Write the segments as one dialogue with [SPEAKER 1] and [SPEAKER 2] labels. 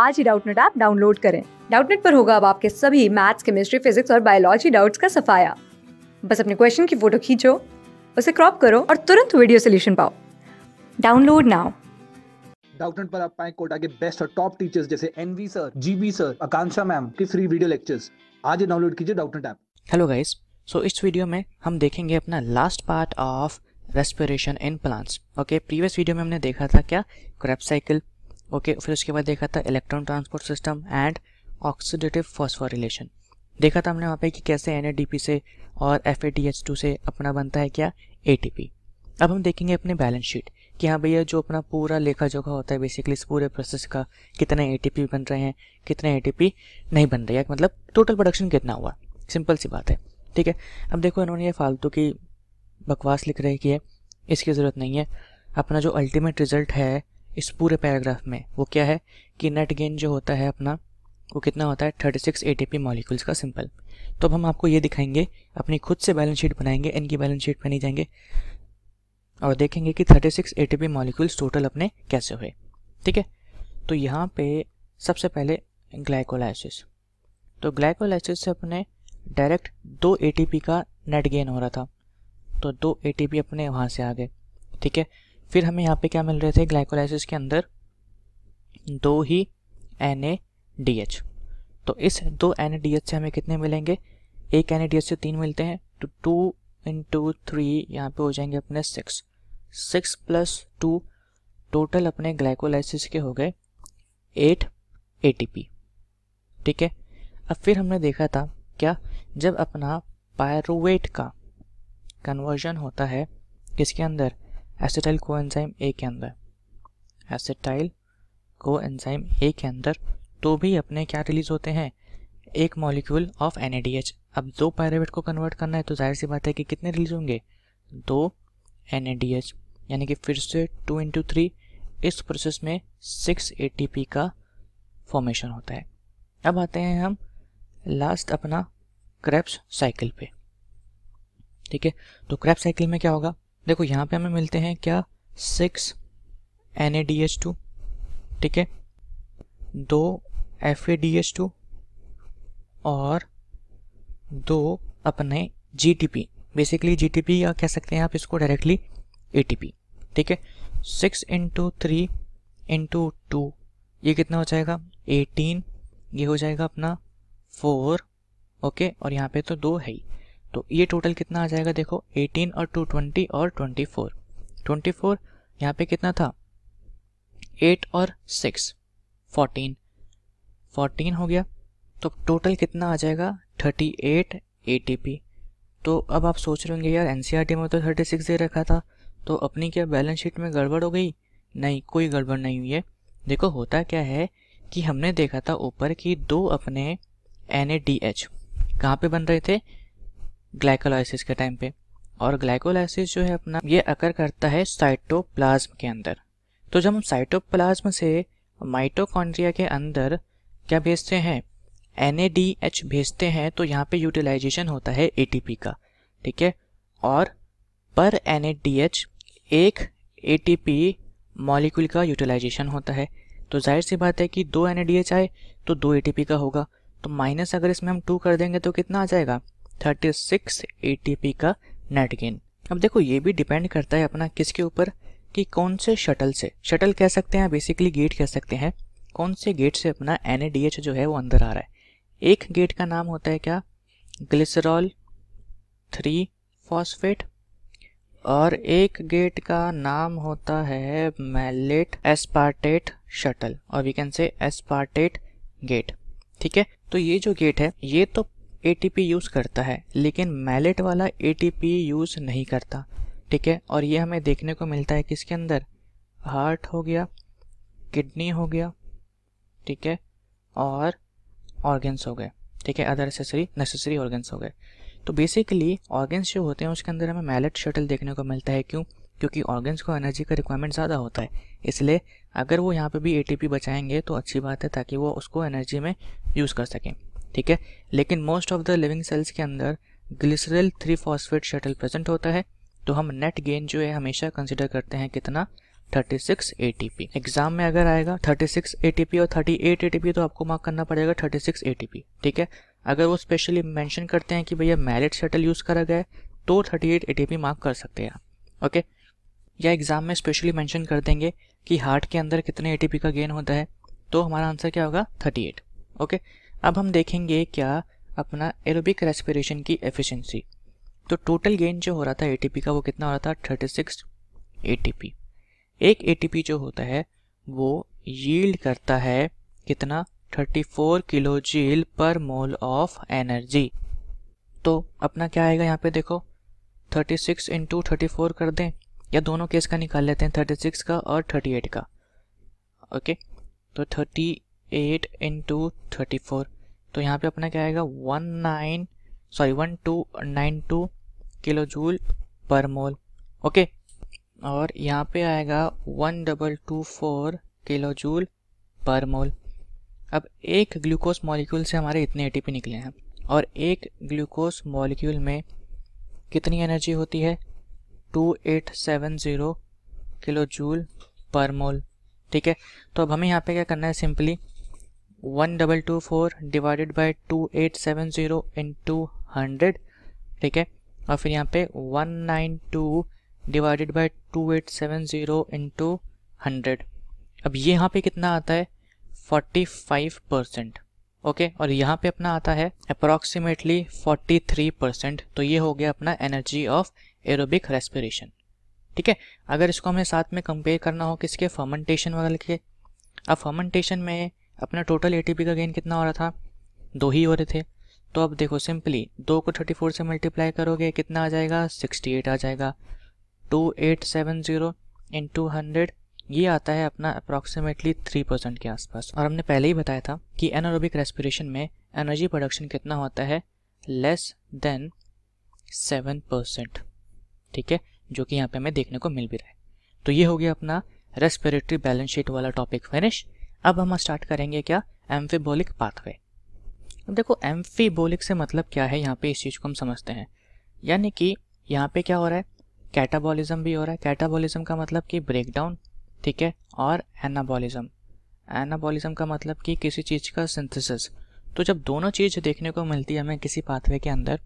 [SPEAKER 1] आज ही Doubtnet app download करें डाउटनेट पर होगा अब आपके सभी मैथ्स केमिस्ट्री फिजिक्स और बायोलॉजी डाउट्स का सफाया बस अपने क्वेश्चन की फोटो खींचो उसे क्रॉप करो और तुरंत वीडियो सोल्यूशन पाओ डाउनलोड नाउ डाउटनेट पर आप पाए कोटा के बेस्ट और टॉप टीचर्स जैसे NV sir GB sir Akanksha ma'am के फ्री वीडियो लेक्चर्स आज डाउनलोड कीजिए Doubtnet app hello guys so इस वीडियो में हम देखेंगे अपना last part of respiration in plants okay previous video में हमने देखा था क्या क्रैप साइकिल ओके फिर उसके बाद देखा था electron transport system and oxidative phosphorylation देखा था हमने वहाँ पे कि कैसे एन से और एफ से अपना बनता है क्या ए अब हम देखेंगे अपने बैलेंस शीट कि हाँ भैया जो अपना पूरा लेखा जोखा होता है बेसिकली इस पूरे प्रोसेस का कितने ए बन रहे हैं कितने ए नहीं बन रहे हैं मतलब टोटल प्रोडक्शन कितना हुआ सिंपल सी बात है ठीक है अब देखो इन्होंने ये फालतू की बकवास लिख रही है इसकी ज़रूरत नहीं है अपना जो अल्टीमेट रिजल्ट है इस पूरे पैराग्राफ में वो क्या है कि नेट गेन जो होता है अपना वो कितना होता है thirty six A T P molecules का सिंपल तो अब हम आपको ये दिखाएंगे अपनी खुद से बैलेंस शीट बनाएंगे इनकी बैलेंस शीट पर नहीं जाएंगे और देखेंगे कि thirty six A T P molecules total अपने कैसे हुए ठीक है तो यहाँ पे सबसे पहले ग्लाइकोलाइसिस तो ग्लाइकोलाइसिस से अपने डायरेक्ट दो ए का नेट गेन हो रहा था तो दो ए अपने वहाँ से आ गए ठीक है फिर हमें यहाँ पे क्या मिल रहे थे ग्लाइकोलाइसिस के अंदर दो ही एन तो इस दो एन से हमें कितने मिलेंगे एक एन से तीन मिलते हैं तो टू इंटू थ्री यहाँ पे हो जाएंगे अपने six six plus two total अपने ग्लाइकोलाइसिस के हो गए एट ए ठीक है अब फिर हमने देखा था क्या जब अपना पायरोट का कन्वर्जन होता है किसके अंदर एसिटाइल को एनजाइम ए के अंदर एसिटाइल को एनजाइम ए के अंदर तो भी अपने क्या रिलीज होते हैं एक मॉलिक्यूल ऑफ एन अब दो पायरेविट को कन्वर्ट करना है तो जाहिर सी बात है कि कितने रिलीज होंगे दो एन यानी कि फिर से टू इंटू थ्री इस प्रोसेस में सिक्स ए का फॉर्मेशन होता है अब आते हैं हम लास्ट अपना क्रैप्स साइकिल पे ठीक है तो क्रैप साइकिल में क्या होगा देखो यहाँ पे हमें मिलते हैं क्या six N A D H two ठीक है दो F A D H two और दो अपने G T P basically G T P या कह सकते हैं आप इसको डायरेक्टली ए टी पी ठीक है six into three into two ये कितना हो जाएगा एटीन ये हो जाएगा अपना फोर ओके और यहाँ पे तो दो है ही तो ये टोटल कितना आ जाएगा देखो 18 और 220 और 24 24 यहाँ पे कितना था 8 और 6 14 14 हो गया तो टोटल कितना आ जाएगा 38 एटीपी तो अब आप सोच रहे होंगे यार एनसीईआरटी e में तो 36 दे रखा था तो अपनी क्या बैलेंस शीट में गड़बड़ हो गई नहीं कोई गड़बड़ नहीं हुई है देखो होता क्या है कि हमने देखा था ऊपर कि दो अपने एन ए डी एच कहाँ पर बन रहे थे ग्लाइकोलाइसिस के टाइम पे और ग्लाइकोलाइसिस जो है अपना ये अकर करता है साइटोप्लाज्म के अंदर तो जब हम साइटोप्लाज्म से माइटोकॉन्ड्रिया के अंदर क्या भेजते हैं एन भेजते हैं तो यहाँ पे यूटिलाइजेशन होता है ए का ठीक है और पर एन एक ए मॉलिक्यूल का यूटिलाइजेशन होता है तो जाहिर सी बात है कि दो एन आए तो दो ए का होगा तो माइनस अगर इसमें हम टू कर देंगे तो कितना आ जाएगा 36 एटीपी का नेट गेन अब देखो ये भी डिपेंड करता है अपना किसके ऊपर कि कौन से शटल से शटल कह सकते हैं बेसिकली गेट कह सकते हैं कौन से गेट से अपना एन जो है वो अंदर आ रहा है एक गेट का नाम होता है क्या ग्लिसरॉल थ्री फॉस्फेट और एक गेट का नाम होता है मैलेट एस्पार्टेट शटल और we can say aspartate gate ठीक है तो ये जो गेट है ये तो ए यूज़ करता है लेकिन मैलेट वाला ए यूज़ नहीं करता ठीक है और ये हमें देखने को मिलता है किसके अंदर हार्ट हो गया किडनी हो गया ठीक है और ऑर्गेन्स हो गए ठीक है अदर नेसेसरी नेसेसरी ऑर्गेन्स हो गए तो बेसिकली ऑर्गेन्स जो होते हैं उसके अंदर हमें मैलेट शटल देखने को मिलता है क्यों क्योंकि ऑर्गेन्स को एनर्जी का रिक्वायरमेंट ज़्यादा होता है इसलिए अगर वो यहाँ पे भी एटीपी बचाएंगे तो अच्छी बात है ताकि वो उसको एनर्जी में यूज़ कर सकें ठीक है लेकिन most of the living cells के अंदर glycerol three phosphate shuttle present होता है तो हम नेट गेन जो है हमेशा कंसिडर करते हैं कितना 36 ATP एग्जाम में अगर आएगा 36 ATP और 38 ATP तो आपको मार्क करना पड़ेगा 36 ATP ठीक है अगर वो स्पेशली मेंशन करते हैं कि भैया मैरिट शटल यूज़ करा गया तो 38 ATP मार्क कर सकते हैं आप ओके या एग्ज़ाम में स्पेशली मेंशन कर देंगे कि हार्ट के अंदर कितने ATP का गेन होता है तो हमारा आंसर क्या होगा 38 ओके okay? अब हम देखेंगे क्या अपना एरोबिक रेस्पिरेशन की एफिशिएंसी तो टोटल गेन जो हो रहा था एटीपी का वो कितना हो रहा था थर्टी सिक्स एटीपी एक एटीपी जो होता है वो यील्ड करता है कितना 34 किलो जील पर मोल ऑफ एनर्जी तो अपना क्या आएगा यहाँ पे देखो 36 सिक्स इंटू थर्टी कर दें या दोनों केस का निकाल लेते हैं 36 का और 38 का ओके तो एट इंटू थर्टी फोर तो यहाँ पे अपना क्या आएगा one nine sorry one two nine two kilo joule per mole okay और यहाँ पे आएगा one double two four kilo joule per mole अब एक ग्लूकोज मॉलिक्यूल से हमारे इतने ए निकले हैं और एक ग्लूकोस मॉलिक्यूल में कितनी एनर्जी होती है two eight seven zero kilo joule per mole ठीक है तो अब हमें यहाँ पे क्या करना है simply one double two four divided by two eight seven zero into two hundred ठीक है और फिर यहाँ पे one nine two divided by two eight seven zero into two hundred अब ये यहाँ पे कितना आता है फोर्टी फाइव परसेंट ओके और यहाँ पे अपना आता है अप्रॉक्सीमेटली फोर्टी थ्री परसेंट तो ये हो गया अपना एनर्जी ऑफ एरोबिक रेस्पिरेशन ठीक है अगर इसको हमें साथ में कंपेयर करना हो किसके फर्मेंटेशन वगैरह के अब फर्मेंटेशन में अपना टोटल ए का गेन कितना हो रहा था दो ही हो रहे थे तो अब देखो सिंपली दो को थर्टी फोर से मल्टीप्लाई करोगे कितना आ जाएगा सिक्सटी एट आ जाएगा two eight seven zero into two hundred ये आता है अपना अप्रॉक्सीमेटली थ्री परसेंट के आसपास और हमने पहले ही बताया था कि एनारोबिक रेस्पिरेशन में एनर्जी प्रोडक्शन कितना होता है लेस देन सेवन परसेंट ठीक है जो कि यहाँ पे हमें देखने को मिल भी रहा है तो ये हो गया अपना रेस्पिरेटरी बैलेंस शीट वाला टॉपिक फिनिश अब हम स्टार्ट करेंगे क्या एम्फीबोलिक पाथवे देखो एम्फीबोलिक से मतलब क्या है यहाँ पे इस चीज़ को हम समझते हैं यानी कि यहाँ पे क्या हो रहा है कैटाबॉलिज्म भी हो रहा है कैटाबॉलिज्म का मतलब कि ब्रेकडाउन ठीक है और एनाबॉलिज्म एनाबॉलिज्म का मतलब कि किसी चीज़ का सिंथेसिस तो जब दोनों चीज़ देखने को मिलती है हमें किसी पाथवे के अंदर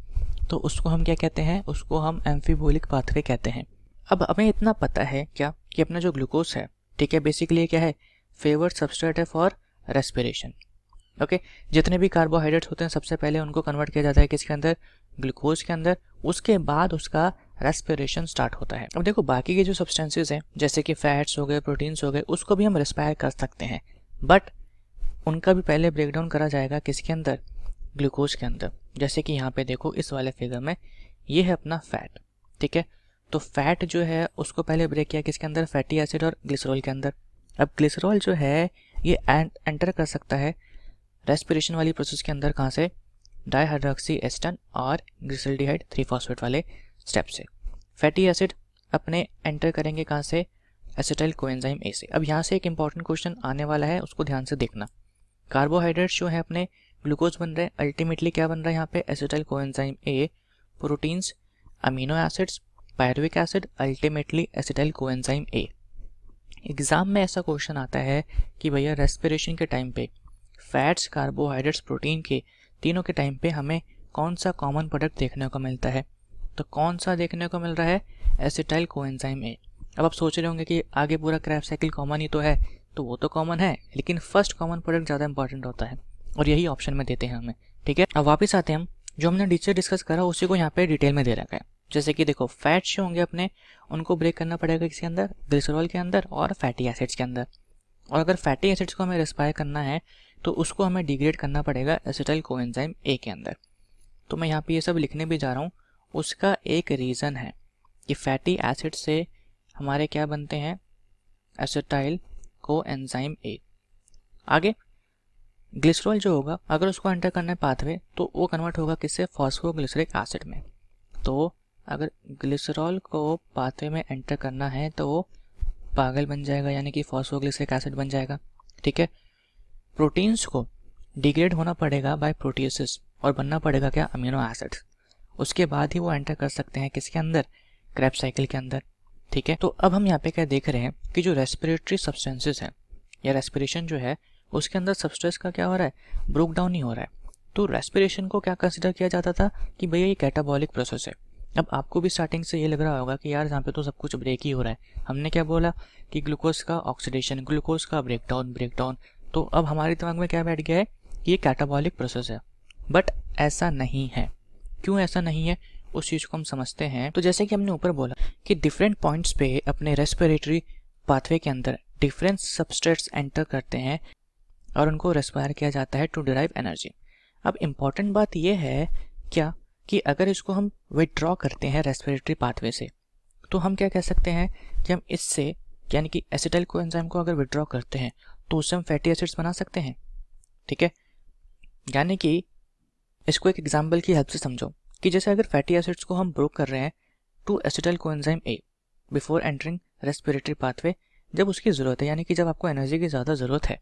[SPEAKER 1] तो उसको हम क्या कहते हैं उसको हम एम्फीबोलिक पाथवे कहते हैं अब हमें इतना पता है क्या कि अपना जो ग्लूकोज है ठीक है बेसिकली क्या है फेवर्ड सब्सट्रेट है फॉर रेस्पिरेशन ओके जितने भी कार्बोहाइड्रेट्स होते हैं सबसे पहले उनको कन्वर्ट किया जाता है किसके अंदर ग्लूकोज के अंदर उसके बाद उसका रेस्पिरेशन स्टार्ट होता है अब देखो बाकी के जो सब्सटेंसेज हैं जैसे कि फैट्स हो गए प्रोटीन्स हो गए उसको भी हम रेस्पायर कर सकते हैं बट उनका भी पहले ब्रेकडाउन करा जाएगा किसके अंदर ग्लूकोज के अंदर जैसे कि यहाँ पे देखो इस वाले फिगर में ये है अपना फैट ठीक है तो फैट जो है उसको पहले ब्रेक किया किसके अंदर फैटी एसिड और ग्लिसरॉल के अंदर अब ग्लिसरॉल जो है ये एंटर कर सकता है रेस्पिरेशन वाली प्रोसेस के अंदर कहाँ से डाइहाइड्रोक्सी एस्टन और ग्लिसरल्डिहाइड थ्री फॉस्फेट वाले स्टेप से फैटी एसिड अपने एंटर करेंगे कहाँ से एसिटाइल कोएंजाइम ए से अब यहाँ से एक इंपॉर्टेंट क्वेश्चन आने वाला है उसको ध्यान से देखना कार्बोहाइड्रेट्स जो है अपने ग्लूकोज बन रहे हैं अल्टीमेटली क्या बन रहा है यहाँ पे acetyl coenzyme A proteins amino acids pyruvic acid ultimately acetyl coenzyme A exam में ऐसा क्वेश्चन आता है कि भैया रेस्पिरेशन के टाइम पे फैट्स कार्बोहाइड्रेट्स प्रोटीन के तीनों के टाइम पे हमें कौन सा कॉमन प्रोडक्ट देखने को मिलता है तो कौन सा देखने को मिल रहा है एसिटाइल कोएंजाइम ए अब आप सोच रहे होंगे कि आगे पूरा क्रैप साइकिल कॉमन ही तो है तो वो तो कॉमन है लेकिन फर्स्ट कॉमन प्रोडक्ट ज़्यादा इंपॉर्टेंट होता है और यही ऑप्शन में देते हैं हमें ठीक है अब वापस आते हैं हम जो हमने डिटेल डिस्कस करा उसी को यहाँ पे डिटेल में दे रखा है जैसे कि देखो फैट्स जो होंगे अपने उनको ब्रेक करना पड़ेगा किसके अंदर ग्लिसरॉल के अंदर और फैटी एसिड्स के अंदर और अगर फैटी एसिड्स को हमें रेस्पायर करना है तो उसको हमें डिग्रेड करना पड़ेगा एसिटल कोएंजाइम ए के अंदर तो मैं यहाँ पे ये सब लिखने भी जा रहा हूँ उसका एक रीज़न है कि फैटी एसिड से हमारे क्या बनते हैं एसिटाइल को एनजाइम ए आगे ग्लिसरॉल जो होगा अगर उसको एंटर करना है पाथवे तो वो कन्वर्ट होगा किससे फॉस्फोग्लिसरिक एसिड में तो अगर ग्लिसरॉल को पाथवे में एंटर करना है तो वो पागल बन जाएगा यानी कि फॉस्फोग्लिसिक एसिड बन जाएगा ठीक है प्रोटीन्स को डिग्रेड होना पड़ेगा बाय प्रोटीसिस और बनना पड़ेगा क्या अमीनो एसिड्स उसके बाद ही वो एंटर कर सकते हैं किसके अंदर क्रैप साइकिल के अंदर ठीक है तो अब हम यहाँ पे क्या देख रहे हैं कि जो रेस्पिरेटरी सब्सटेंसेस हैं या रेस्पिरेशन जो है उसके अंदर सब्सटेंस का क्या हो रहा है ब्रोक डाउन ही हो रहा है तो रेस्पिरेशन को क्या कंसिडर किया जाता था कि भैया ये कैटाबॉलिक प्रोसेस है अब आपको भी स्टार्टिंग से ये लग रहा होगा कि यार यहाँ पे तो सब कुछ ब्रेक ही हो रहा है हमने क्या बोला कि ग्लूकोज का ऑक्सीडेशन ग्लूकोज का ब्रेकडाउन ब्रेकडाउन तो अब हमारे दिमाग में क्या बैठ गया है कि ये कैटाबॉलिक प्रोसेस है बट ऐसा नहीं है क्यों ऐसा नहीं है उस चीज़ को हम समझते हैं तो जैसे कि हमने ऊपर बोला कि डिफरेंट पॉइंट्स पे अपने रेस्पिरेटरी पाथवे के अंदर डिफरेंट सबस्टेट्स एंटर करते हैं और उनको रेस्पायर किया जाता है टू डिराइव एनर्जी अब इम्पॉर्टेंट बात यह है क्या कि अगर इसको हम विड्रॉ करते हैं रेस्पिरेटरी पाथवे से तो हम क्या कह सकते हैं कि हम इससे यानी कि एसिटाइल को एंजाइम को अगर विड्रॉ करते हैं तो उससे हम फैटी एसिड्स बना सकते हैं ठीक है यानी कि इसको एक एग्जाम्पल की हेल्प से समझो कि जैसे अगर फैटी एसिड्स को हम ब्रोक कर रहे हैं to acetyl coenzyme A before entering respiratory pathway जब उसकी ज़रूरत है यानी कि जब आपको एनर्जी की ज़्यादा ज़रूरत है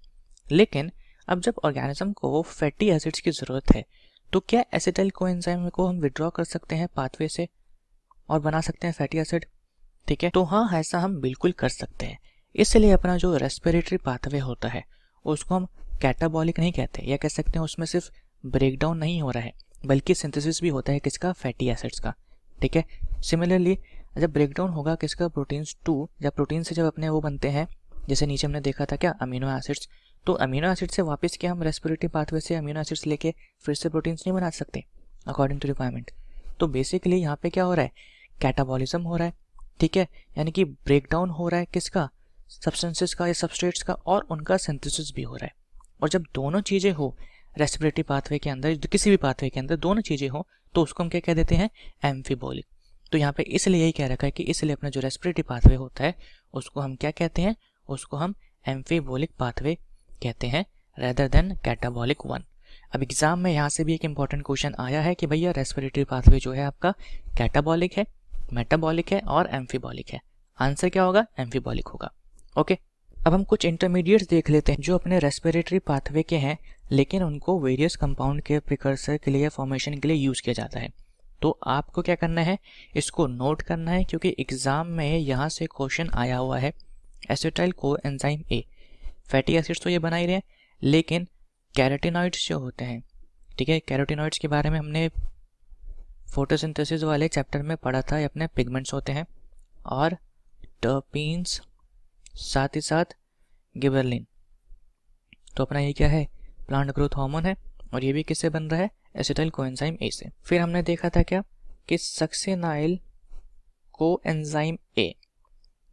[SPEAKER 1] लेकिन अब जब ऑर्गेनिज्म को फैटी एसिड्स की ज़रूरत है तो क्या एसिटाइल कोएंजाइम को हम विड्रॉ कर सकते हैं पाथवे से और बना सकते हैं फैटी एसिड ठीक है तो हाँ ऐसा हम बिल्कुल कर सकते हैं इसलिए अपना जो रेस्पिरेटरी पाथवे होता है उसको हम कैटाबॉलिक नहीं कहते या कह सकते हैं उसमें सिर्फ ब्रेकडाउन नहीं हो रहा है बल्कि सिंथेसिस भी होता है किसका फैटी एसिड्स का ठीक है सिमिलरली जब ब्रेकडाउन होगा किसका प्रोटीन्स टू या प्रोटीन से जब अपने वो बनते हैं जैसे नीचे हमने देखा था क्या अमीनो एसिड्स तो अमीनो एसिड से वापस के हम रेस्पिरेटरी पाथवे से अमीनो एसिड्स लेके फिर से प्रोटीन्स नहीं बना सकते अकॉर्डिंग टू रिक्वायरमेंट तो बेसिकली यहाँ पे क्या हो रहा है कैटाबॉलिज्म हो रहा है ठीक है यानी कि ब्रेकडाउन हो रहा है किसका सब्सटेंसेस का या सबस्ट्रेट्स का और उनका सिंथेसिस भी हो रहा है और जब दोनों चीज़ें हो रेस्पिरेटरी पाथवे के अंदर किसी भी पाथवे के अंदर दोनों चीज़ें हो तो उसको हम क्या कह देते हैं एम्फीबोलिक तो यहाँ पे इसलिए यही कह रखा है कि इसलिए अपना जो रेस्पिरेटरी पाथवे होता है उसको हम क्या कहते हैं उसको हम एम्फीबोलिक पाथवे कहते हैं रेदर देन कैटाबॉलिक वन अब एग्ज़ाम में यहाँ से भी एक इंपॉर्टेंट क्वेश्चन आया है कि भैया रेस्पिरेटरी पाथवे जो है आपका कैटाबॉलिक है मेटाबॉलिक है और एम्फीबॉलिक है आंसर क्या होगा एम्फीबॉलिक होगा ओके अब हम कुछ इंटरमीडिएट्स देख लेते हैं जो अपने रेस्पिरेटरी पाथवे के हैं लेकिन उनको वेरियस कंपाउंड के प्रिकर्सर के लिए फॉर्मेशन के लिए यूज़ किया जाता है तो आपको क्या करना है इसको नोट करना है क्योंकि एग्ज़ाम में यहाँ से क्वेश्चन आया हुआ है एसिटाइल को एनजाइम ए फैटी एसिड्स तो ये बना ही रहे हैं लेकिन कैरेटिनॉइड्स जो होते हैं ठीक है कैरेटिनॉइड्स के बारे में हमने फोटोसिंथेसिस वाले चैप्टर में पढ़ा था ये अपने पिगमेंट्स होते हैं और टर्पीन्स साथ ही साथ गिबरलिन तो अपना ये क्या है प्लांट ग्रोथ हार्मोन है और ये भी किससे बन रहा है एसिटाइल कोएंजाइम ए से फिर हमने देखा था क्या कि सक्सेनाइल को एंजाइम ए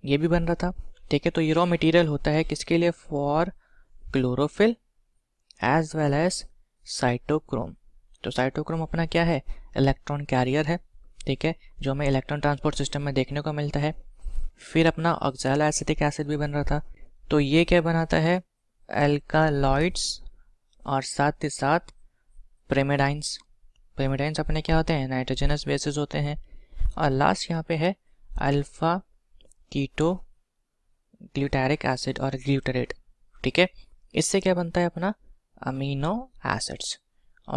[SPEAKER 1] ये भी बन रहा था ठीक है तो ये रॉ मटेरियल होता है किसके लिए for chlorophyll as well as cytochrome तो साइटोक्रोम अपना क्या है इलेक्ट्रॉन कैरियर है ठीक है जो हमें इलेक्ट्रॉन ट्रांसपोर्ट सिस्टम में देखने को मिलता है फिर अपना ऑक्जाला एसिटिक एसिड भी बन रहा था तो ये क्या बनाता है एल्कालॉइड्स और साथ ही साथ प्रेमेडाइंस प्रेमेडाइंस अपने क्या होते हैं नाइट्रोजनस बेसिस होते हैं और लास्ट यहाँ पे है अल्फ़ा कीटो ग्लूटारिक एसिड और ग्लूटरेट ठीक है इससे क्या बनता है अपना अमीनो एसिड्स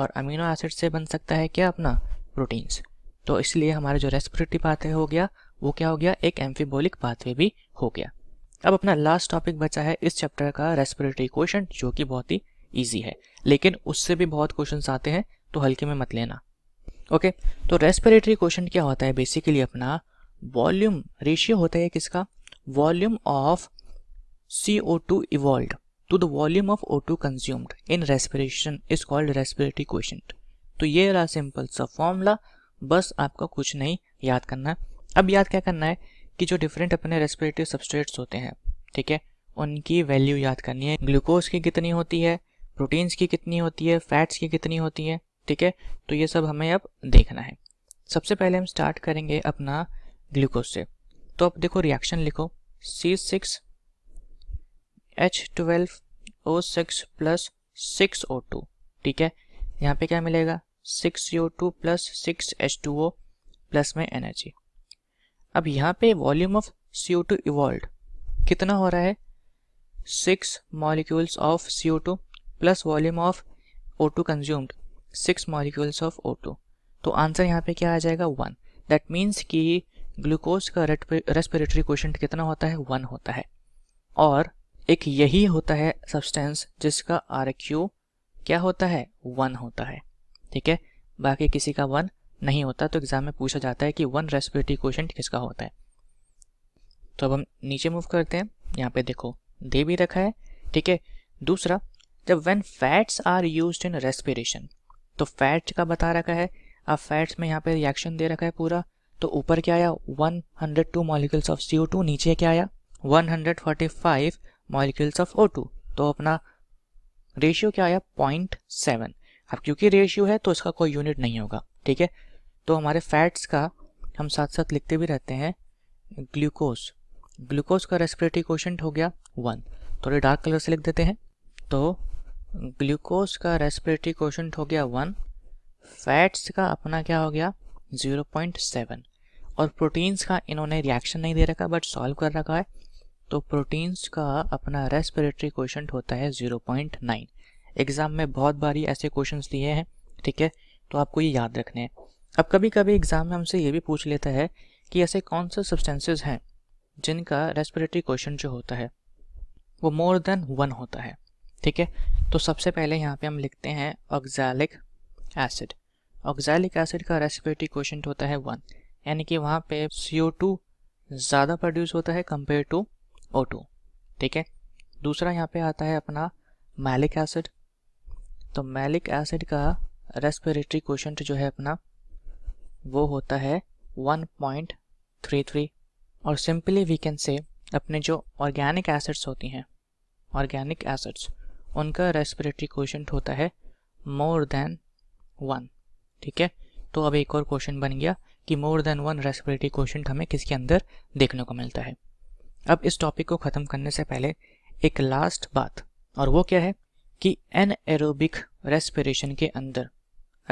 [SPEAKER 1] और अमीनो एसिड से बन सकता है क्या अपना प्रोटीन्स तो इसलिए हमारे जो रेस्पिरेटरी पाथवे हो गया वो क्या हो गया एक एम्फीबोलिक पाथवे भी हो गया अब अपना लास्ट टॉपिक बचा है इस चैप्टर का रेस्पिरेटरी क्वेश्चन जो कि बहुत ही ईजी है लेकिन उससे भी बहुत क्वेश्चन आते हैं तो हल्के में मत लेना ओके तो रेस्पिरेटरी क्वेश्चन क्या होता है बेसिकली अपना वॉल्यूम रेशियो होता है किसका volume of CO2 evolved to the volume of O2 consumed in respiration is called respiratory quotient. तो ये रहा सिंपल सा फॉर्मूला बस आपको कुछ नहीं याद करना है अब याद क्या करना है कि जो डिफरेंट अपने रेस्पिरेटरी सब्सट्रेट्स होते हैं ठीक है उनकी वैल्यू याद करनी है ग्लूकोज की कितनी होती है प्रोटीन्स की कितनी होती है फैट्स की कितनी होती है ठीक है तो ये सब हमें अब देखना है सबसे पहले हम स्टार्ट करेंगे अपना ग्लूकोज से तो अब देखो रिएक्शन लिखो C6 H12O6 प्लस सिक्स ओ ठीक है यहाँ पे क्या मिलेगा six O two plus six H two O plus में एनर्जी अब यहाँ पे volume of C O two evolve कितना हो रहा है six molecules of C O two plus volume of O two consumed six molecules of O two तो answer यहाँ पे क्या आ जाएगा वन दैट मीन्स कि ग्लूकोज का रेस्पिरेटरी क्वेश्चन कितना होता है वन होता है और एक यही होता है सब्सटेंस जिसका आर क्या होता है वन होता है ठीक है बाकी किसी का वन नहीं होता तो एग्जाम में पूछा जाता है कि वन रेस्पिरेटरी क्वेश्चन किसका होता है तो अब हम नीचे मूव करते हैं यहाँ पे देखो दे भी रखा है ठीक है दूसरा जब when fats are use in respiration तो फैट का बता रखा है अब फैट्स में यहाँ पे रिएक्शन दे रखा है पूरा तो ऊपर क्या आया 102 मॉलिक्यूल्स ऑफ CO2 नीचे क्या आया 145 मॉलिक्यूल्स ऑफ O2 तो अपना रेशियो क्या आया 0.7 अब क्योंकि रेशियो है तो इसका कोई यूनिट नहीं होगा ठीक है तो हमारे फैट्स का हम साथ साथ लिखते भी रहते हैं ग्लूकोज ग्लूकोज का रेस्पिरेटरी क्वेश्चन हो गया वन थोड़े डार्क कलर से लिख देते हैं तो ग्लूकोज का रेस्पिरेटरी क्वेश्चन हो गया वन फैट्स का अपना क्या हो गया 0.7 और प्रोटीन्स का इन्होंने रिएक्शन नहीं दे रखा बट सॉल्व कर रखा है तो प्रोटीन्स का अपना रेस्पिरेटरी क्वेश्चन होता है ज़ीरो पॉइंट नाइन एग्ज़ाम में बहुत बारी ऐसे क्वेश्चन दिए हैं ठीक है तो आपको ये याद रखने हैं अब कभी कभी एग्ज़ाम में हमसे ये भी पूछ लेता है कि ऐसे कौन से सब्सटेंसेज हैं जिनका रेस्पिरेटरी क्वेश्चन जो होता है वो मोर देन वन होता है ठीक है तो सबसे पहले यहाँ पे हम लिखते हैं ऑक्जैलिक एसिड ऑक्जैलिक एसिड का रेस्पिरेटरी क्वेश्चन होता है वन यानी कि वहाँ पे CO2 ज़्यादा प्रोड्यूस होता है कंपेयर टू O2 ठीक है दूसरा यहाँ पे आता है अपना मैलिक एसिड तो मैलिक एसिड का रेस्पिरेटरी क्वेश्चन जो है अपना वो होता है 1.33 और सिंपली वी कैन से अपने जो ऑर्गेनिक एसिड्स होती हैं ऑर्गेनिक एसिड्स उनका रेस्पिरेटरी क्वेश्चन होता है मोर देन वन ठीक है तो अब एक और क्वेश्चन बन गया कि more than one respiratory question हमें किसके अंदर देखने को मिलता है अब इस टॉपिक को ख़त्म करने से पहले एक लास्ट बात और वो क्या है कि एन एरोबिक रेस्पिरेशन के अंदर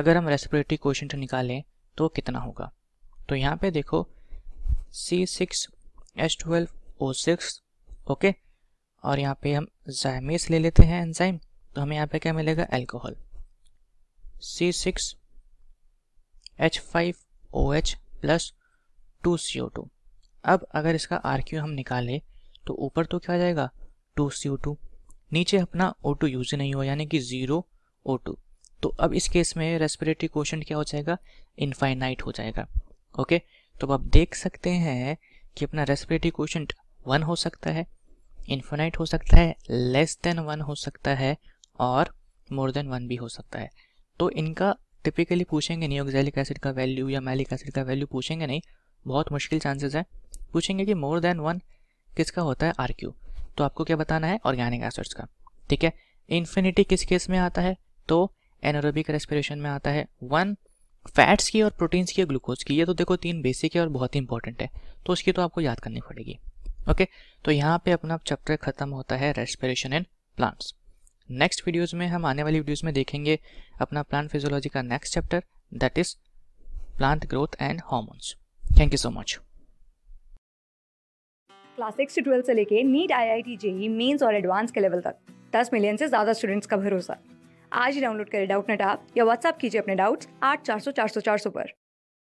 [SPEAKER 1] अगर हम रेस्पिरेटरी क्वेश्चन निकालें तो कितना होगा तो यहाँ पे देखो C six H twelve O six okay और यहाँ पे हम जैमेस ले लेते हैं एंजाइम तो हमें यहाँ पे क्या मिलेगा alcohol C six H five O H plus two C O two अब अगर इसका आर क्यू हम निकालें तो ऊपर तो क्या आ जाएगा टू सी ओ टू नीचे अपना ओ टू यूज नहीं हुआ यानी कि ज़ीरो ओ टू तो अब इस केस में रेस्पिरेटरी क्वेश्चन क्या हो जाएगा इनफाइनाइट हो जाएगा ओके तो अब आप देख सकते हैं कि अपना रेस्पिरेटरी क्वेश्चन वन हो सकता है इनफाइनाइट हो सकता है लेस देन वन हो सकता है और मोर देन वन भी हो सकता है तो इनका टिपिकली पूछेंगे नहीं एसिड का वैल्यू या मैलिक एसिड का वैल्यू पूछेंगे नहीं बहुत मुश्किल चांसेस है पूछेंगे कि मोर देन वन किसका होता है आर क्यू तो आपको क्या बताना है ऑर्गेनिक एसिड्स का ठीक है इन्फिनिटी किस केस में आता है तो एनोरोबिक रेस्पिरेशन में आता है वन फैट्स की और प्रोटीन्स की और ग्लूकोज की ये तो देखो तीन बेसिक है और बहुत ही इंपॉर्टेंट है तो उसकी तो आपको याद करनी पड़ेगी ओके तो यहाँ पे अपना चैप्टर खत्म होता है respiration in plants next videos में हम आने वाली वीडियोज़ में देखेंगे अपना प्लांट फिजियोलॉजी का next chapter that is plant growth and hormones thank you so much class six से ट्वेल्थ से लेके NEET I I T JEE mains और एडवांस के लेवल तक दस मिलियन से ज़्यादा स्टूडेंट्स का भरोसा आज ही डाउनलोड करें डाउट नेट आप या व्हाट्सअप कीजिए अपने डाउट्स आठ चार सौ चार सौ चार सौ पर